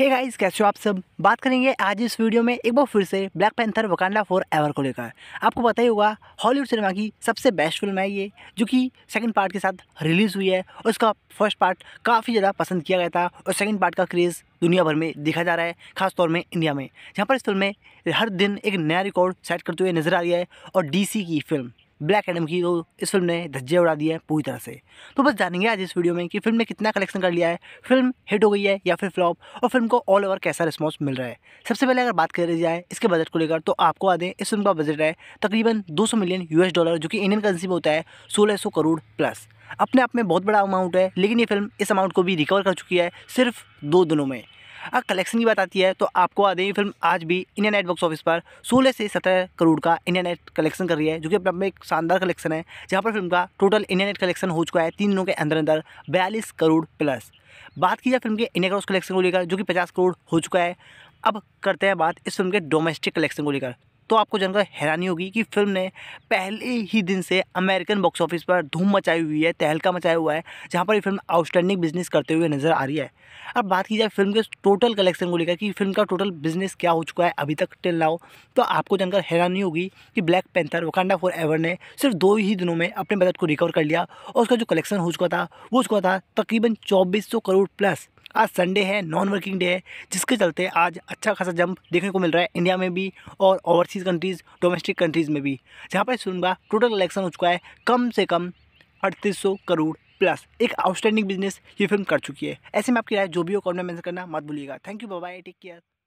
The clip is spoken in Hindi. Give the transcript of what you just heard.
हे hey गाइस कैसे हो आप सब बात करेंगे आज इस वीडियो में एक बार फिर से Black Panther Wakanda forever को लेकर आपको पता ही होगा हॉलीवुड सिनेमा की सबसे बेस्ट फिल्म है ये जो कि सेकंड पार्ट के साथ रिलीज़ हुई है और इसका फर्स्ट पार्ट काफ़ी ज़्यादा पसंद किया गया था और सेकंड पार्ट का क्रेज़ दुनिया भर में देखा जा रहा है खासतौर में इंडिया में जहाँ पर इस फिल्म में हर दिन एक नया रिकॉर्ड सेट करते हुए नज़र आ रही है और डी की फिल्म ब्लैक एडम की तो इस फिल्म ने धज्जे उड़ा दिए हैं पूरी तरह से तो बस जानेंगे आज इस वीडियो में कि फिल्म ने कितना कलेक्शन कर लिया है फिल्म हिट हो गई है या फिर फ्लॉप और फिल्म को ऑल ओवर कैसा रिस्पॉन्स मिल रहा है सबसे पहले अगर बात करी जाए इसके बजट को लेकर तो आपको आ दें इस फिल्म का बजट है तकरीबन दो मिलियन यूएस डॉलर जो कि इंडियन करेंसी में होता है सोलह करोड़ प्लस अपने आप में बहुत बड़ा अमाउंट है लेकिन ये फिल्म इस अमाउंट को भी रिकवर कर चुकी है सिर्फ दो दिनों में अगर कलेक्शन की बात आती है तो आपको आदमी फिल्म आज भी इंडिया नेट बॉक्स ऑफिस पर सोलह से सत्रह करोड़ का इंडिया नेट कलेक्शन कर रही है जो कि अपने एक शानदार कलेक्शन है जहाँ पर फिल्म का टोटल इंडिया नेट कलेक्शन हो चुका है तीन दिनों के अंदर अंदर बयालीस करोड़ प्लस बात की जाए फिल्म के इंडिया क्रॉस कलेक्शन को लेकर जो कि पचास करोड़ हो चुका है अब करते हैं बात इस फिल्म के डोमेस्टिक कलेक्शन को लेकर तो आपको जानकर हैरानी होगी कि फिल्म ने पहले ही दिन से अमेरिकन बॉक्स ऑफिस पर धूम मचाई हुई है तहलका मचाया हुआ है जहाँ पर ये फिल्म आउटस्टैंडिंग बिजनेस करते हुए नजर आ रही है अब बात की जाए फिल्म के टोटल कलेक्शन को लेकर कि फिल्म का टोटल बिजनेस क्या हो चुका है अभी तक टिल नाउ तो आपको जानकर हैरानी होगी कि Black Panther Wakanda forever ने सिर्फ दो ही दिनों में अपने बजट को रिकवर कर लिया और उसका जो कलेक्शन हो चुका था वो उसका चुका था तकरीबन चौबीस करोड़ प्लस आज संडे है नॉन वर्किंग डे है जिसके चलते आज अच्छा खासा जंप देखने को मिल रहा है इंडिया में भी और ओवरसीज़ कंट्रीज़ डोमेस्टिक कंट्रीज़ में भी जहाँ पर सुनूंगा टोटल कलेक्शन हो चुका है कम से कम अड़तीस करोड़ प्लस एक आउटस्टैंडिंग बिजनेस ये फिल्म कर चुकी है ऐसे में आपकी राय जो भी हो कॉमेंट मेंशन करना मत भूलिएगा thank you bye take care